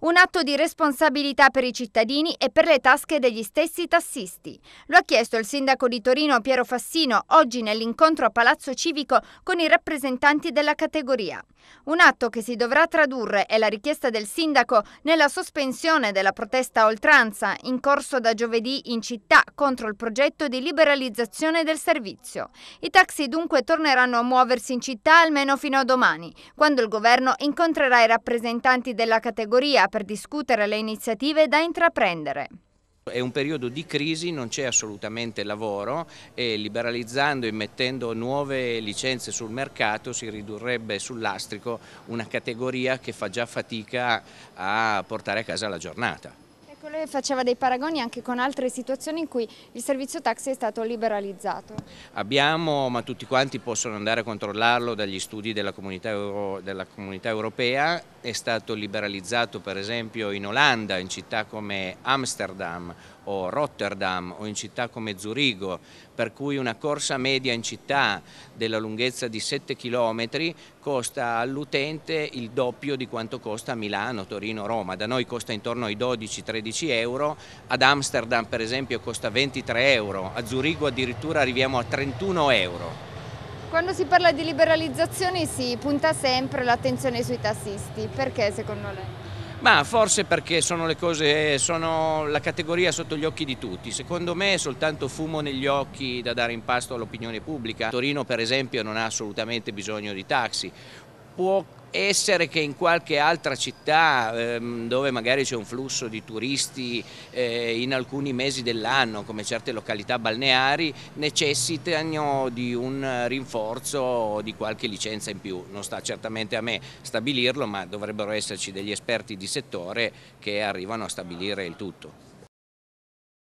Un atto di responsabilità per i cittadini e per le tasche degli stessi tassisti. Lo ha chiesto il sindaco di Torino Piero Fassino oggi nell'incontro a Palazzo Civico con i rappresentanti della categoria. Un atto che si dovrà tradurre, è la richiesta del sindaco, nella sospensione della protesta a oltranza in corso da giovedì in città contro il progetto di liberalizzazione del servizio. I taxi dunque torneranno a muoversi in città almeno fino a domani, quando il governo incontrerà i rappresentanti della categoria per discutere le iniziative da intraprendere. È un periodo di crisi, non c'è assolutamente lavoro e liberalizzando e mettendo nuove licenze sul mercato si ridurrebbe sull'astrico una categoria che fa già fatica a portare a casa la giornata faceva dei paragoni anche con altre situazioni in cui il servizio taxi è stato liberalizzato. Abbiamo, ma tutti quanti possono andare a controllarlo dagli studi della comunità, Euro, della comunità europea, è stato liberalizzato per esempio in Olanda, in città come Amsterdam o Rotterdam o in città come Zurigo, per cui una corsa media in città della lunghezza di 7 km costa all'utente il doppio di quanto costa a Milano, Torino, Roma. Da noi costa intorno ai 12-13 euro, ad Amsterdam per esempio costa 23 euro, a Zurigo addirittura arriviamo a 31 euro. Quando si parla di liberalizzazioni si punta sempre l'attenzione sui tassisti, perché secondo lei? Ma forse perché sono le cose, sono la categoria sotto gli occhi di tutti. Secondo me è soltanto fumo negli occhi da dare in pasto all'opinione pubblica. Torino per esempio non ha assolutamente bisogno di taxi può essere che in qualche altra città ehm, dove magari c'è un flusso di turisti eh, in alcuni mesi dell'anno, come certe località balneari, necessitano di un rinforzo di qualche licenza in più. Non sta certamente a me stabilirlo, ma dovrebbero esserci degli esperti di settore che arrivano a stabilire il tutto.